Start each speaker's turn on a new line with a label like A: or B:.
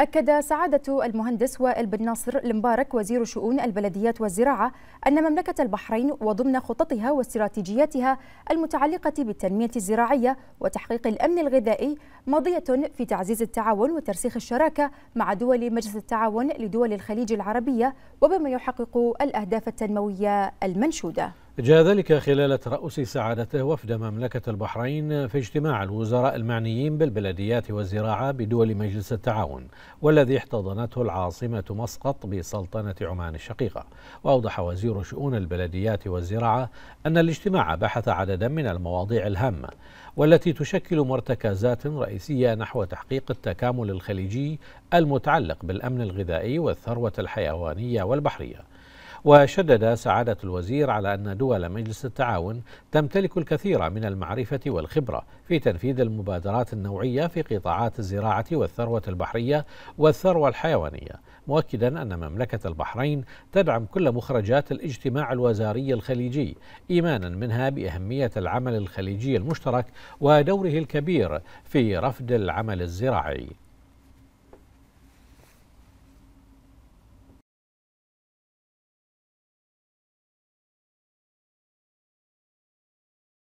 A: أكد سعادة المهندس وائل بن ناصر المبارك وزير شؤون البلديات والزراعة أن مملكة البحرين وضمن خططها واستراتيجياتها المتعلقة بالتنمية الزراعية وتحقيق الأمن الغذائي ماضية في تعزيز التعاون وترسيخ الشراكة مع دول مجلس التعاون لدول الخليج العربية وبما يحقق الأهداف التنموية المنشودة
B: جاء ذلك خلال ترأس سعادته وفد مملكة البحرين في اجتماع الوزراء المعنيين بالبلديات والزراعة بدول مجلس التعاون والذي احتضنته العاصمة مسقط بسلطنة عمان الشقيقة وأوضح وزير شؤون البلديات والزراعة أن الاجتماع بحث عددا من المواضيع الهامة والتي تشكل مرتكزات رئيسية نحو تحقيق التكامل الخليجي المتعلق بالأمن الغذائي والثروة الحيوانية والبحرية وشدد سعادة الوزير على أن دول مجلس التعاون تمتلك الكثير من المعرفة والخبرة في تنفيذ المبادرات النوعية في قطاعات الزراعة والثروة البحرية والثروة الحيوانية مؤكدا أن مملكة البحرين تدعم كل مخرجات الاجتماع الوزاري الخليجي إيمانا منها بأهمية العمل الخليجي المشترك ودوره الكبير في رفد العمل الزراعي